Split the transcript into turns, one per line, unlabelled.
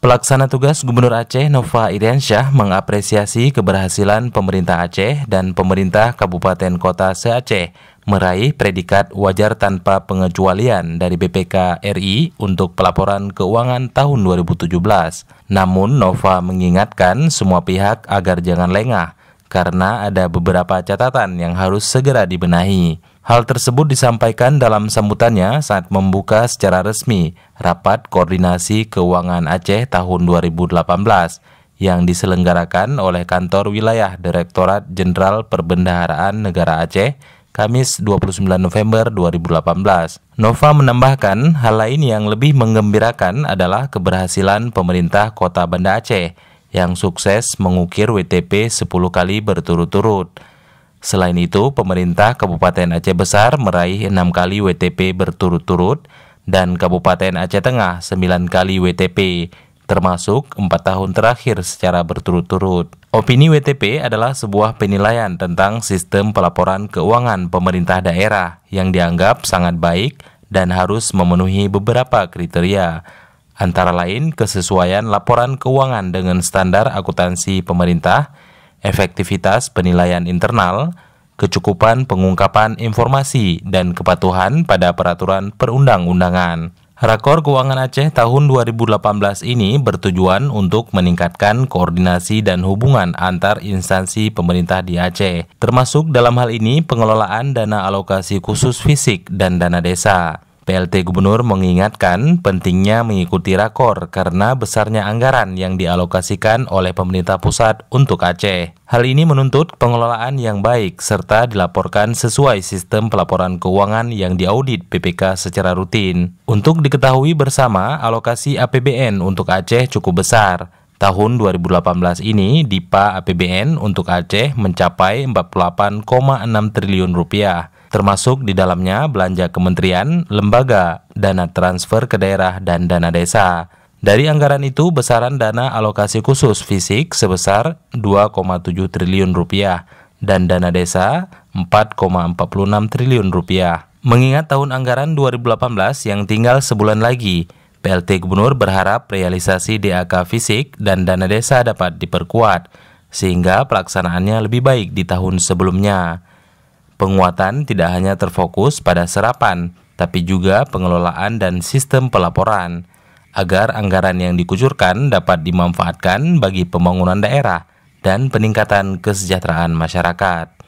Pelaksana tugas Gubernur Aceh Nova Iriansyah mengapresiasi keberhasilan pemerintah Aceh dan pemerintah Kabupaten Kota se-Aceh meraih predikat wajar tanpa pengecualian dari BPK RI untuk pelaporan keuangan tahun 2017. Namun Nova mengingatkan semua pihak agar jangan lengah karena ada beberapa catatan yang harus segera dibenahi. Hal tersebut disampaikan dalam sambutannya saat membuka secara resmi Rapat Koordinasi Keuangan Aceh tahun 2018 yang diselenggarakan oleh Kantor Wilayah Direktorat Jenderal Perbendaharaan Negara Aceh Kamis 29 November 2018. Nova menambahkan hal lain yang lebih mengembirakan adalah keberhasilan pemerintah kota Banda Aceh yang sukses mengukir WTP 10 kali berturut-turut. Selain itu, pemerintah Kabupaten Aceh Besar meraih 6 kali WTP berturut-turut dan Kabupaten Aceh Tengah 9 kali WTP, termasuk 4 tahun terakhir secara berturut-turut. Opini WTP adalah sebuah penilaian tentang sistem pelaporan keuangan pemerintah daerah yang dianggap sangat baik dan harus memenuhi beberapa kriteria, antara lain kesesuaian laporan keuangan dengan standar akuntansi pemerintah, efektivitas penilaian internal, kecukupan pengungkapan informasi, dan kepatuhan pada peraturan perundang-undangan. Rakor Keuangan Aceh tahun 2018 ini bertujuan untuk meningkatkan koordinasi dan hubungan antar instansi pemerintah di Aceh, termasuk dalam hal ini pengelolaan dana alokasi khusus fisik dan dana desa. PLT Gubernur mengingatkan pentingnya mengikuti rakor karena besarnya anggaran yang dialokasikan oleh pemerintah pusat untuk Aceh. Hal ini menuntut pengelolaan yang baik serta dilaporkan sesuai sistem pelaporan keuangan yang diaudit PPK secara rutin. Untuk diketahui bersama, alokasi APBN untuk Aceh cukup besar. Tahun 2018 ini DIPA APBN untuk Aceh mencapai 48,6 triliun rupiah termasuk di dalamnya belanja kementerian, lembaga, dana transfer ke daerah, dan dana desa. Dari anggaran itu, besaran dana alokasi khusus fisik sebesar 2,7 triliun rupiah dan dana desa 4,46 triliun rupiah. Mengingat tahun anggaran 2018 yang tinggal sebulan lagi, PLT Gubernur berharap realisasi DAK fisik dan dana desa dapat diperkuat, sehingga pelaksanaannya lebih baik di tahun sebelumnya. Penguatan tidak hanya terfokus pada serapan, tapi juga pengelolaan dan sistem pelaporan, agar anggaran yang dikucurkan dapat dimanfaatkan bagi pembangunan daerah dan peningkatan kesejahteraan masyarakat.